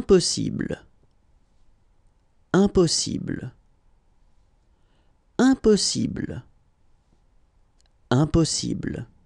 impossible, impossible, impossible, impossible.